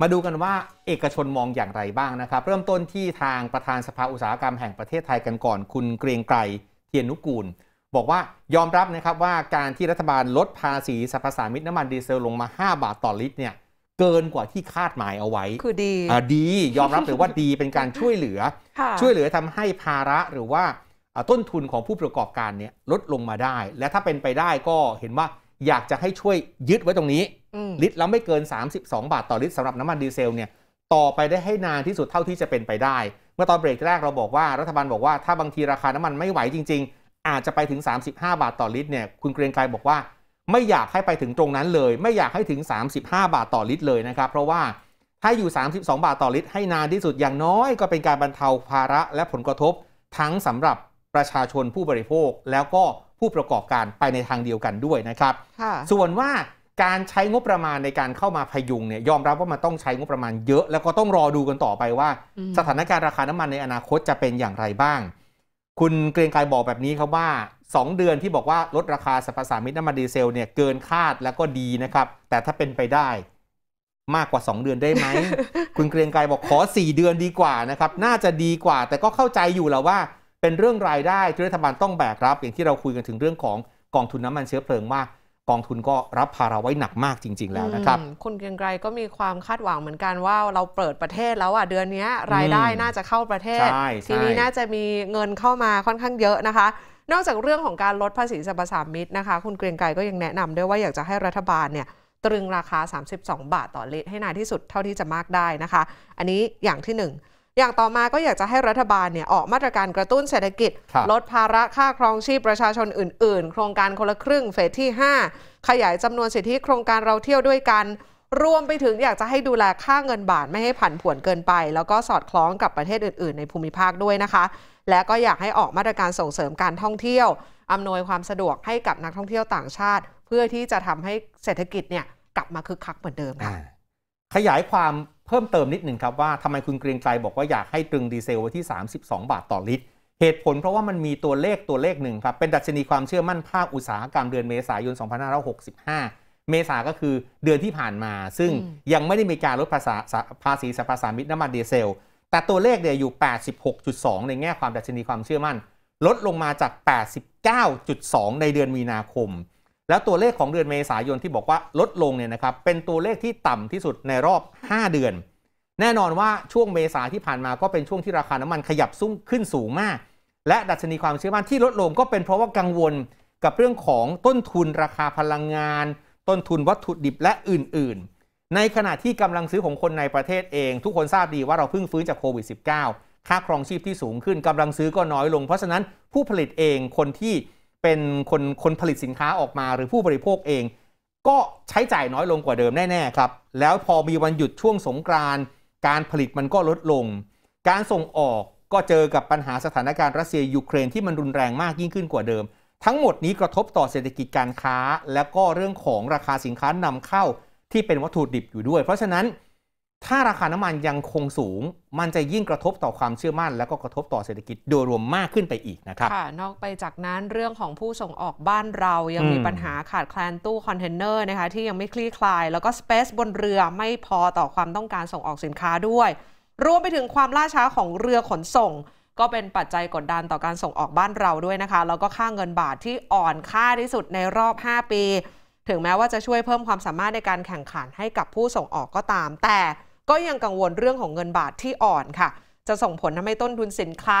มาดูกันว่าเอกชนมองอย่างไรบ้างนะครับเริ่มต้นที่ทางประธานสภาอุตสาหกรรมแห่งประเทศไทยกันก่อน คุณเกรียงไกรเทียนนุกูล บอกว่ายอมรับนะครับว่าการที่รัฐบาลลดภาษีสรรพสามิตน้ำมันดีเซลลงมา 5 บาทต่อลิตรเนี่ยเกินกว่าที่คาดหมายเอาไว้ คือดีอ่าดี ยอมรับหรือว่าดีเป็นการช่วยเหลือ ช่วยเหลือทำให้ภาระหรือว่าต้นทุนของผู้ประกอบการเนี่ยลดลงมาได้ และถ้าเป็นไปได้ก็เห็นว่าอยากจะให้ช่วยยึดไว้ตรงนี้ ลิตรแล้วไม่เกิน 32 บาทต่อลิตรสำหรับน้ำมันดีเซลเนี่ยต่อไปได้ให้นานที่สุดเท่าที่จะเป็นไปได้ เมื่อตอนเบรกแรกเราบอกว่ารัฐบาลบอกว่าถ้าบางทีราคาน้ำมันไม่ไหวจริง ๆ อาจจะไปถึง 35 บาทต่อลิตรเนี่ย คุณเกรียงไกรบอกว่าไม่อยากให้ไปถึงตรงนั้นเลย ไม่อยากให้ถึง 35 บาทต่อลิตรเลยนะครับ เพราะว่าถ้าอยู่ 32 บาทต่อลิตรให้นานที่สุดอย่างน้อยก็เป็นการบรรเทาภาระและผลกระทบ ทั้งสำหรับประชาชนผู้บริโภคแล้วก็ผู้ประกอบการไปในทางเดียวกันด้วยนะครับ ส่วนว่าการใช้งบประมาณในการเข้ามาพยุงเนี่ยยอมรับว่ามันต้องใช้งบประมาณเยอะแล้วก็ต้องรอดูกันต่อไปว่า สถานการณ์ราคาน้ำมันในอนาคตจะเป็นอย่างไรบ้าง คุณเกรียงไกรบอกแบบนี้ครับว่า 2 เดือนที่บอกว่าลดราคาสรรพสามิตน้ำมันดีเซลเนี่ยเกินคาดแล้วก็ดีนะครับ แต่ถ้าเป็นไปได้มากกว่า 2 เดือนได้ไหมคุณเกรียงไกรบอกขอ 4 เดือนดีกว่านะครับ น่าจะดีกว่า แต่ก็เข้าใจอยู่แล้วว่าเป็นเรื่องรายได้ที่รัฐบาลต้องแบกรับ อย่างที่เราคุยกันถึงเรื่องของกองทุนน้ำมันเชื้อเพลิงว่ากองทุนก็รับภาระไว้หนักมากจริง ๆแล้วนะครับคุณเกรียงไกรก็มีความคาดหวังเหมือนกันว่าเราเปิดประเทศแล้วอ่ะเดือนนี้รายได้น่าจะเข้าประเทศ ทีนี้น่าจะมีเงินเข้ามาค่อนข้างเยอะนะคะ นอกจากเรื่องของการลดภาษีสรรพสามิตนะคะ คุณเกรียงไกรก็ยังแนะนำด้วยว่าอยากจะให้รัฐบาลเนี่ยตรึงราคา 32 บาทต่อลิตรให้นานที่สุดเท่าที่จะมากได้นะคะ อันนี้อย่างที่ 1อย่างต่อมาก็อยากจะให้รัฐบาลเนี่ยออกมาตรการกระตุ้นเศรษฐกิจ ลดภาระค่าครองชีพประชาชนอื่น ๆ โครงการคนละครึ่งเฟสที่ 5 ขยายจำนวนสิทธิโครงการเราเที่ยวด้วยกันรวมไปถึงอยากจะให้ดูแลค่าเงินบาทไม่ให้ผันผวนเกินไป แล้วก็สอดคล้องกับประเทศอื่นๆ ในภูมิภาคด้วยนะคะ และก็อยากให้ออกมาตรการส่งเสริมการท่องเที่ยวอำนวยความสะดวกให้กับนักท่องเที่ยวต่างชาติ เพื่อที่จะทำให้เศรษฐกิจเนี่ยกลับมาคึกคักเหมือนเดิมค่ะขยายความเพิ่มเติมนิดหนึ่งครับว่าทำไมคุณเกรียงไกรบอกว่าอยากให้ตรึงดีเซลไว้ที่ 32 บาทต่อลิตร เหตุผลเพราะว่ามันมีตัวเลขตัวเลขหนึ่งครับ เป็นดัชนีความเชื่อมั่นภาคอุตสาหกรรมเดือนเมษายน 2565 เมษาก็คือเดือนที่ผ่านมาซึ่งยังไม่ได้มีการลดภาษีภาษีสรรพสามิตน้ำมันดีเซล แต่ตัวเลขเนี่ยอยู่ 86.2 ในแง่ความดัชนีความเชื่อมั่นลดลงมาจาก 89.2 ในเดือนมีนาคมแล้วตัวเลขของเดือนเมษายนที่บอกว่าลดลงเนี่ยนะครับ เป็นตัวเลขที่ต่ำที่สุดในรอบ 5 เดือน แน่นอนว่าช่วงเมษาที่ผ่านมาก็เป็นช่วงที่ราคาน้ำมันขยับสูงขึ้นสูงมาก และดัชนีความเชื่อมั่นที่ลดลงก็เป็นเพราะว่ากังวลกับเรื่องของต้นทุนราคาพลังงาน ต้นทุนวัตถุดิบและอื่นๆ ในขณะที่กำลังซื้อของคนในประเทศเองทุกคนทราบดีว่าเราเพิ่งฟื้นจากโควิด -19 ค่าครองชีพที่สูงขึ้นกำลังซื้อก็น้อยลง เพราะฉะนั้นผู้ผลิตเองคนที่เป็นคนคนผลิตสินค้าออกมาหรือผู้บริโภคเอง ก็ใช้จ่ายน้อยลงกว่าเดิมแน่ ๆ ครับ แล้วพอมีวันหยุดช่วงสงกรานการผลิตมันก็ลดลง การส่งออกก็เจอกับปัญหาสถานการณ์รัสเซียยูเครนที่มันรุนแรงมากยิ่งขึ้นกว่าเดิม ทั้งหมดนี้กระทบต่อเศรษฐกิจการค้า และก็เรื่องของราคาสินค้านำเข้าที่เป็นวัตถุดิบอยู่ด้วย เพราะฉะนั้นถ้าราคาน้ำมันยังคงสูง มันจะยิ่งกระทบต่อความเชื่อมั่น และก็กระทบต่อเศรษฐกิจโดยรวมมากขึ้นไปอีกนะครับค่ะนอกไปจากนั้นเรื่องของผู้ส่งออกบ้านเรายังมีปัญหาขาดแคลนตู้คอนเทนเนอร์นะคะที่ยังไม่คลี่คลาย แล้วก็สเปซบนเรือไม่พอต่อความต้องการส่งออกสินค้าด้วย รวมไปถึงความล่าช้าของเรือขนส่ง ก็เป็นปัจจัยกดดันต่อการส่งออกบ้านเราด้วยนะคะ แล้วก็ค่างเงินบาทที่อ่อนค่าที่สุดในรอบ 5 ปี ถึงแม้ว่าจะช่วยเพิ่มความสามารถในการแข่งขันให้กับผู้ส่งออกก็ตาม แต่ก็ยังกังวลเรื่องของเงินบาทที่อ่อนค่ะ จะส่งผลทำให้ต้นทุนสินค้า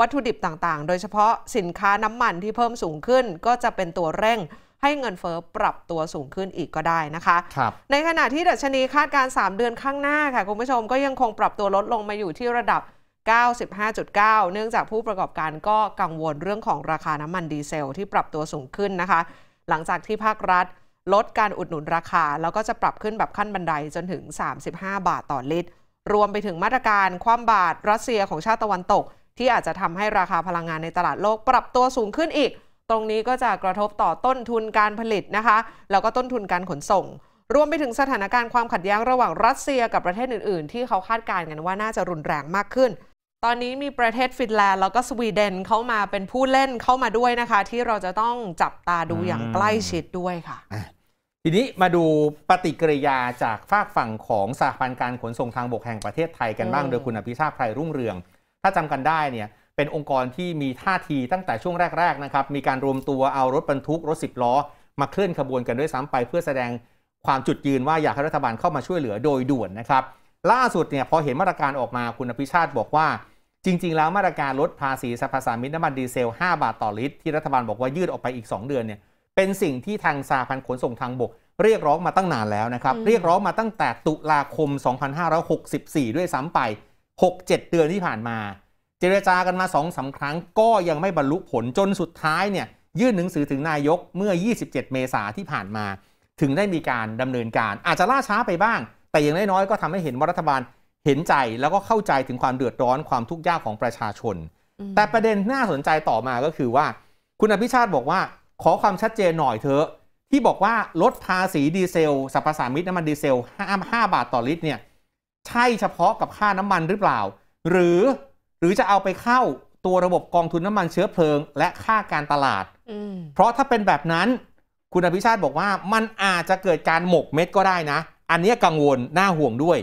วัตถุดิบต่าง ๆ โดยเฉพาะสินค้าน้ำมันที่เพิ่มสูงขึ้น ก็จะเป็นตัวเร่งให้เงินเฟอ้อปรับตัวสูงขึ้นอีกก็ได้นะคะคในขณะที่ดัชนีคาดการ 3 เดือนข้างหน้าค่ะคุณผู้ชมก็ยังคงปรับตัวลดลงมาอยู่ที่ระดับ 95.9 เนื่องจากผู้ประกอบการก็กังวลเรื่องของราคาน้ำมันดีเซลที่ปรับตัวสูงขึ้นนะคะ หลังจากที่ภาครัฐลดการอุดหนุนราคา แล้วก็จะปรับขึ้นแบบขั้นบันไดจนถึง 35 บาท ต่อลิตร รวมไปถึงมาตรการ คว่ำบาตรรัสเซียของชาติตะวันตก ที่อาจจะทำให้ราคาพลังงานในตลาดโลก ปรับตัวสูงขึ้นอีก ตรงนี้ก็จะกระทบต่อต้นทุนการผลิตนะคะ แล้วก็ต้นทุนการขนส่ง รวมไปถึงสถานการณ์ความขัดแย้งระหว่างรัสเซียกับประเทศอื่น ๆ ที่เขาคาดการณ์กันว่าน่าจะรุนแรงมากขึ้นตอนนี้มีประเทศฟินแลนด์แล้วก็สวีเดนเข้ามาเป็นผู้เล่นเข้ามาด้วยนะคะ ที่เราจะต้องจับตาดูอย่างใกล้ชิดด้วยค่ะ ทีนี้มาดูปฏิกิริยาจากฝากฝั่งของสหพันธ์การขนส่งทางบกแห่งประเทศไทยกันบ้าง โดยคุณอภิชาติไพรรุ่งเรือง ถ้าจำกันได้เนี่ยเป็นองค์กรที่มีท่าทีตั้งแต่ช่วงแรกๆนะครับมีการรวมตัวเอารถบรรทุกรถสิบล้อ มาเคลื่อนขบวนกันด้วยซ้ำไป เพื่อแสดงความจุดยืนว่าอยากให้รัฐบาลเข้ามาช่วยเหลือโดยด่วนนะครับล่าสุดเนี่ยพอเห็นมาตรการออกมาคุณอภิชาติบอกว่าจริง ๆ แล้ว มาตรการลดภาษีสรรพสามิตน้ำมันดีเซล 5 บาทต่อลิตร ที่รัฐบาลบอกว่ายืดออกไปอีก 2 เดือนเนี่ย เป็นสิ่งที่ทางสาพันขนส่งทางบก เรียกร้องมาตั้งนานแล้วนะครับ เรียกร้องมาตั้งแต่ตุลาคม 2564 ด้วยซ้ำไป 6-7 เดือนที่ผ่านมา เจรจากันมา2อสาครั้งก็ยังไม่บรรลุผลจนสุดท้ายเนี่ยยื่นหนังสือถึงนายกเมื่อ 27 เมษาที่ผ่านมา ถึงได้มีการดำเนินการ อาจจะล่าช้าไปบ้าง แต่อย่างน้อยๆก็ทำให้เห็นว่ารัฐบาลเห็นใจแล้วก็เข้าใจถึงความเดือดร้อนความทุกข์ยากของประชาชน แต่ประเด็นน่าสนใจต่อมาก็คือว่า คุณอภิชาติบอกว่า ขอความชัดเจนหน่อยเถอะที่บอกว่าลดภาษีดีเซล สรรพสามิตน้ำมันดีเซลห้าบาทต่อลิตรเนี่ยใช่เฉพาะกับค่าน้ำมันหรือเปล่า หรือหรือจะเอาไปเข้าตัวระบบกองทุนน้ำมันเชื้อเพลิง และค่าการตลาดเพราะถ้าเป็นแบบนั้น คุณอภิชาติบอกว่ามันอาจจะเกิดการหมกเม็ดก็ได้นะ อันนี้กังวลน่าห่วงด้วย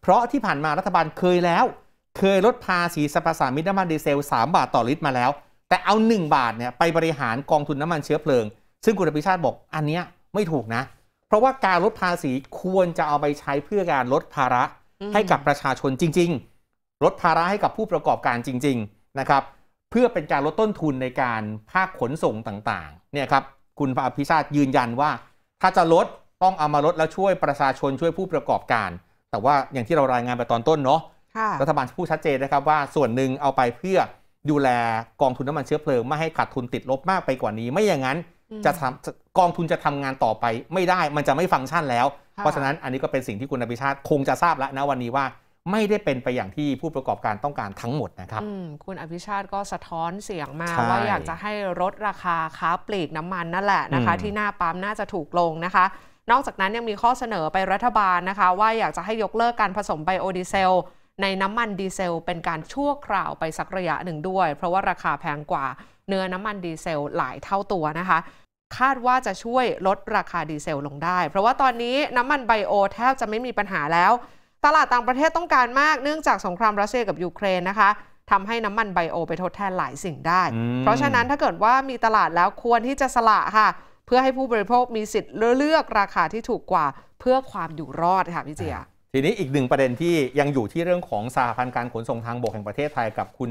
เพราะที่ผ่านมารัฐบาลเคยแล้ว เคยลดภาษีสรรพสามิตน้ำมันดีเซล 3 บาทต่อลิตรมาแล้ว แต่เอา 1 บาทเนี่ยไปบริหารกองทุนน้ำมันเชื้อเพลิง ซึ่งคุณอภิชาติบอกอันเนี้ยไม่ถูกนะ เพราะว่าการลดภาษีควรจะเอาไปใช้เพื่อการลดภาระให้กับประชาชนจริง ๆ ลดภาระให้กับผู้ประกอบการจริงๆนะครับเพื่อเป็นการลดต้นทุนในการภาคขนส่งต่างๆเนี่ยครับคุณอภิชาติยืนยันว่า ถ้าจะลดต้องเอามาลด แล้วช่วยประชาชนช่วยผู้ประกอบการแต่ว่าอย่างที่เรารายงานไปตอนต้นเนาะรัฐบาลพูดชัดเจนนะครับว่าส่วนหนึ่งเอาไปเพื่อดูแลกองทุนน้ำมันเชื้อเพลิงไม่ให้ขาดทุนติดลบมากไปกว่านี้ ไม่อย่างนั้นจะทำกองทุนจะทำงานต่อไป ไม่ได้มันจะไม่ฟังก์ชันแล้วเพราะฉะนั้นอันนี้ก็เป็นสิ่งที่คุณอภิชาติคงจะทราบแล้วนะวันนี้ว่าไม่ได้เป็นไปอย่างที่ผู้ประกอบการต้องการทั้งหมดนะครับคุณอภิชาติก็สะท้อนเสียงมา ว่าอยากจะให้ลดราคาค้าปลีกน้ำมันนั่นแหละนะคะที่หน้าปั๊มน่าจะถูกลงนะคะนอกจากนั้น ยังมีข้อเสนอไปรัฐบาลนะคะ ว่าอยากจะให้ยกเลิกการผสมไบโอดีเซล ในน้ำมันดีเซลเป็นการชั่วคราวไปสักระยะหนึ่งด้วย เพราะว่าราคาแพงกว่า เนื้อน้ำมันดีเซลหลายเท่าตัวนะคะ คาดว่าจะช่วยลดราคาดีเซลลงได้ เพราะว่าตอนนี้น้ำมันไบโอแทบจะไม่มีปัญหาแล้ว ตลาดต่างประเทศต้องการมากเนื่องจากสงครามรัสเซียกับยูเครนนะคะทำให้น้ำมันไบโอไปทดแทนหลายสิ่งได้ เพราะฉะนั้นถ้าเกิดว่ามีตลาดแล้วควรที่จะสละค่ะพื่อให้ผู้บริโภคมีสิทธิ์เลือกราคาที่ถูกกว่าเพื่อความอยู่รอดค่ะพี่เจีย ทีนี้อีกหนึ่งประเด็นที่ยังอยู่ที่เรื่องของสาพันธ์การขนส่งทางบกแห่งประเทศไทยกับคุณ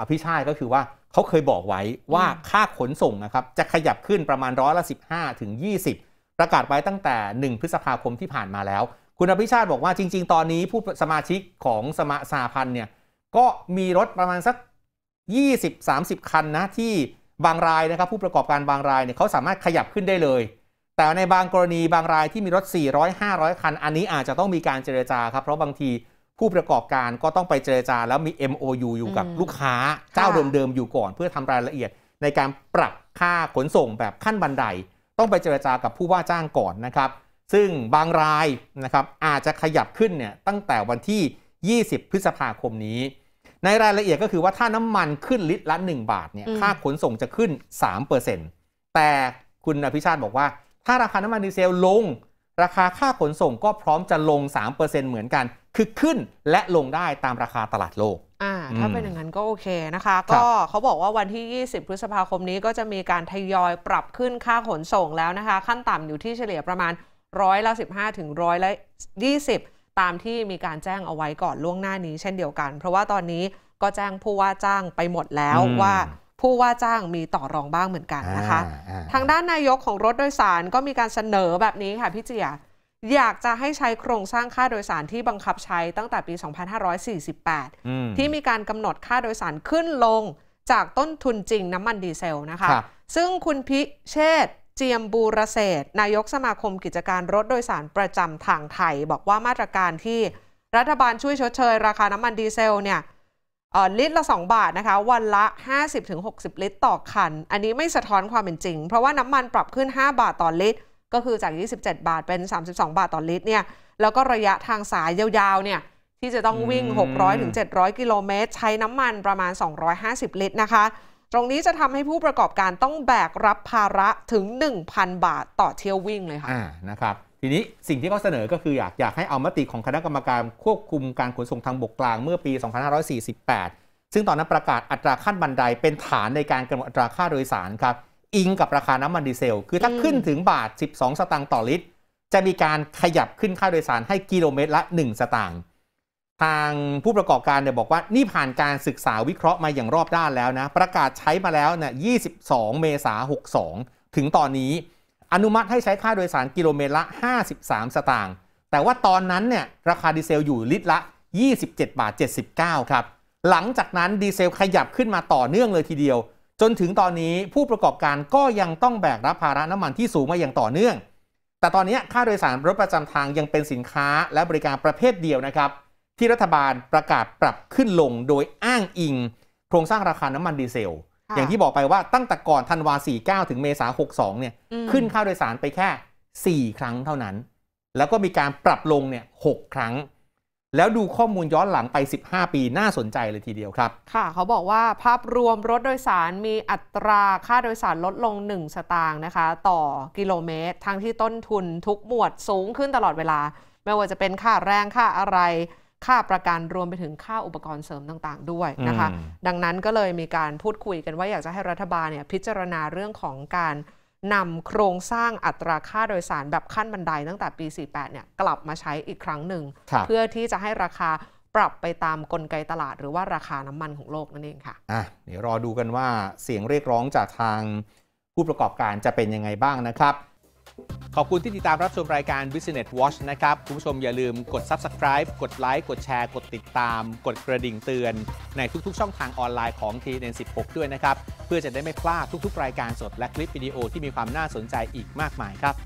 อภิชาติก็คือว่าเขาเคยบอกไว้ว่าค่าขนส่งนะครับจะขยับขึ้นประมาณร้อยละ15 ถึง 20 ประกาศไว้ตั้งแต่ 1 พฤษภาคมที่ผ่านมาแล้ว คุณอภิชาติบอกว่าจริง ๆ ตอนนี้ผู้สมาชิกของสมาสาพันธ์เนี่ยก็มีรถประมาณสัก 20-30 คันนะที่บางรายนะครับผู้ประกอบการบางรายเนี่ยเขาสามารถขยับขึ้นได้เลย แต่ในบางกรณีบางรายที่มีรถ 400 500 คัน อันนี้อาจจะต้องมีการเจรจาครับ เพราะบางทีผู้ประกอบการก็ต้องไปเจรจาแล้วมี MOU อยู่กับลูกค้าเจ้าเดิมๆอยู่ก่อน เพื่อทำรายละเอียดในการปรับค่าขนส่งแบบขั้นบันได ต้องไปเจรจากับผู้ว่าจ้างก่อนนะครับ ซึ่งบางรายนะครับอาจจะขยับขึ้นเนี่ยตั้งแต่วันที่ 20 พฤษภาคมนี้ในรายละเอียดก็คือว่าถ้าน้ำมันขึ้นลิตรละ 1 บาทเนี่ยค่าขนส่งจะขึ้น 3%แต่คุณอภิชาติบอกว่าถ้าราคาน้ำมันดีเซลลง ราคาค่าขนส่งก็พร้อมจะลง3%เเหมือนกัน คือขึ้นและลงได้ตามราคาตลาดโลกอ่าถ้าเป็นอย่างนั้นก็โอเคนะคะก็เขาบอกว่าวันที่ 20พฤษภาคมนี้ก็จะมีการทยอยปรับขึ้นค่าขนส่งแล้วนะคะขั้นต่ำอยู่ที่เฉลี่ยประมาณร้อยละ15ถึงร้อยละ20ตามที่มีการแจ้งเอาไว้ก่อนล่วงหน้านี้เช่นเดียวกัน เพราะว่าตอนนี้ก็แจ้งผู้ว่าจ้างไปหมดแล้วว่าผู้ว่าจ้างมีต่อรองบ้างเหมือนกันนะคะ ทางด้านนายกของรถโดยสารก็มีการเสนอแบบนี้ค่ะพี่เจียอยากจะให้ใช้โครงสร้างค่าโดยสารที่บังคับใช้ตั้งแต่ปี 2548 ที่มีการกำหนดค่าโดยสารขึ้นลงจากต้นทุนจริงน้ำมันดีเซลนะคะซึ่งคุณพิเชษเจียมบูรเศษ นายกสมาคมกิจการรถโดยสารประจำทางไทย บอกว่ามาตรการที่รัฐบาลช่วยชดเชยราคาน้ำมันดีเซลเนี่ยลิตรละ 2 บาทนะคะวันละ 50-60 ลิตรต่อคัน อันนี้ไม่สะท้อนความเป็นจริง เพราะว่าน้ำมันปรับขึ้น 5 บาทต่อลิตร ก็คือจาก 27 บาทเป็น 32 บาทต่อลิตรเนี่ยแล้วก็ระยะทางสายยาวๆเนี่ยที่จะต้องวิ่ง 600-700 กิโลเมตรใช้น้ำมันประมาณ 250 ลิตรนะคะตรงนี้จะทำให้ผู้ประกอบการต้องแบกรับภาระถึง 1,000 บาทต่อเที่ยววิ่งเลยค่ะะนะครับ ทีนี้สิ่งที่เขาเสนอก็คือ อยากอยากให้เอามติของคณะกรรมการควบคุมการขนส่งทางบกกลางเมื่อปี 2548 ซึ่งตอนนั้นประกาศอัตราขั้นบันไดเป็นฐานในการกำหนดอัตราค่าโดยสารครับอิงกับราคาน้ำมันดีเซล คือถ้าขึ้นถึงบาท 12 สตางค์ต่อลิตรจะมีการขยับขึ้นค่าโดยสารให้กิโลเมตรละ 1 สตางค์ทางผู้ประกอบการเนี่ยบอกว่านี่ผ่านการศึกษาวิเคราะห์มาอย่างรอบด้านแล้วนะประกาศใช้มาแล้วเนี่ย22 เมษา62 ถึงตอนนี้ อนุมัติให้ใช้ค่าโดยสารกิโลเมตรละ 53 สตางค์แต่ว่าตอนนั้นเนี่ยราคาดีเซลอยู่ลิตรละ 27 บาท 79ครับหลังจากนั้นดีเซลขยับขึ้นมาต่อเนื่องเลยทีเดียว จนถึงตอนนี้ผู้ประกอบการก็ยังต้องแบกรับภาระน้ำมันที่สูงมาอย่างต่อเนื่อง แต่ตอนนี้ค่าโดยสารรถประจำทางยังเป็นสินค้าและบริการประเภทเดียวนะครับที่รัฐบาลประกาศปรับขึ้นลงโดยอ้างอิง โครงสร้างราคาน้ำมันดีเซล อย่างที่บอกไปว่าตั้งแต่ก่อนธันวา49 ถึงเมษา62เนี่ยขึ้นค่าโดยสารไปแค่ 4 ครั้งเท่านั้น แล้วก็มีการปรับลงเนี่ย6ครั้ง แล้วดูข้อมูลย้อนหลังไป 15 ปีน่าสนใจเลยทีเดียวครับ ค่ะ เขาบอกว่าภาพรวมรถโดยสารมีอัตราค่าโดยสารลดลง 1 สตางค์นะคะ ต่อกิโลเมตร ทั้งที่ต้นทุน ทุกหมวดสูงขึ้นตลอดเวลา ไม่ว่าจะเป็นค่าแรงค่าอะไรค่าประกันรวมไปถึงค่าอุปกรณ์เสริมต่าง ๆ ด้วยนะคะ ดังนั้นก็เลยมีการพูดคุยกันว่าอยากจะให้รัฐบาลเนี่ยพิจารณาเรื่องของการนำโครงสร้างอัตราค่าโดยสารแบบขั้นบันไดตั้งแต่ปี 48เนี่ยกลับมาใช้อีกครั้งหนึ่ง เพื่อที่จะให้ราคาปรับไปตามกลไกตลาด หรือว่าราคาน้ำมันของโลกนั่นเองค่ะอ่ะเดี๋ยวรอดูกันว่าเสียงเรียกร้องจากทางผู้ประกอบการจะเป็นยังไงบ้างนะครับขอบคุณที่ติดตามรับชมรายการ Business Watch นะครับ คุณผู้ชมอย่าลืมกด Subscribe กดไลค์กดแชร์กดติดตาม กดกระดิ่งเตือน ในทุกๆช่องทางออนไลน์ของ TN 16ด้วยนะครับ เพื่อจะได้ไม่พลาดทุกๆ รายการสดและคลิปวิดีโอที่มีความน่าสนใจอีกมากมายครับ